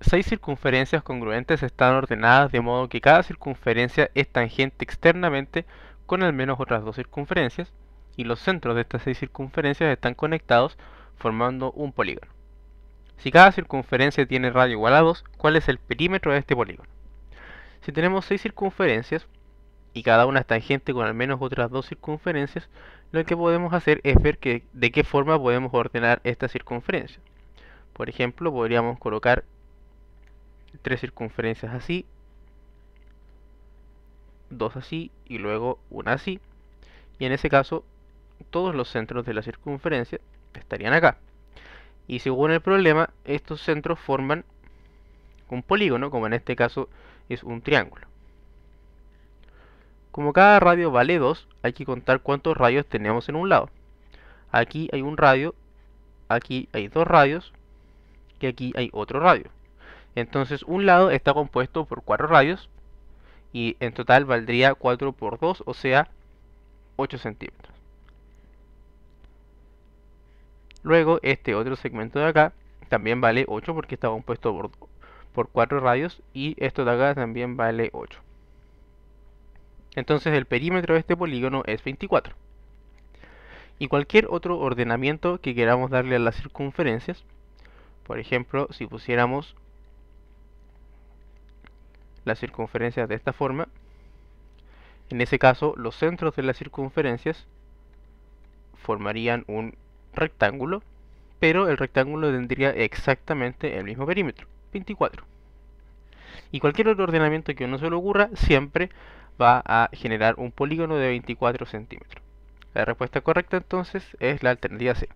seis circunferencias congruentes están ordenadas de modo que cada circunferencia es tangente externamente con al menos otras dos circunferencias y los centros de estas seis circunferencias están conectados formando un polígono. Si cada circunferencia tiene radio igual a 2, ¿cuál es el perímetro de este polígono? Si tenemos seis circunferencias y cada una es tangente con al menos otras dos circunferencias, lo que podemos hacer es ver de qué forma podemos ordenar esta circunferencia. Por ejemplo, podríamos colocar tres circunferencias así, dos así y luego una así. Y en ese caso, todos los centros de la circunferencia estarían acá. Y según el problema, estos centros forman un polígono, como en este caso es un triángulo. Como cada radio vale 2, hay que contar cuántos radios tenemos en un lado. Aquí hay un radio, aquí hay dos radios y aquí hay otro radio. Entonces un lado está compuesto por 4 radios y en total valdría 4 por 2, o sea, 8 centímetros. Luego este otro segmento de acá también vale 8 porque está compuesto por, por 4 radios y esto de acá también vale 8. Entonces el perímetro de este polígono es 24. Y cualquier otro ordenamiento que queramos darle a las circunferencias, por ejemplo, si pusiéramos las circunferencias de esta forma. En ese caso, los centros de las circunferencias formarían un rectángulo, pero el rectángulo tendría exactamente el mismo perímetro, 24. Y cualquier otro ordenamiento que uno se le ocurra, siempre va a generar un polígono de 24 centímetros. La respuesta correcta entonces es la alternativa C.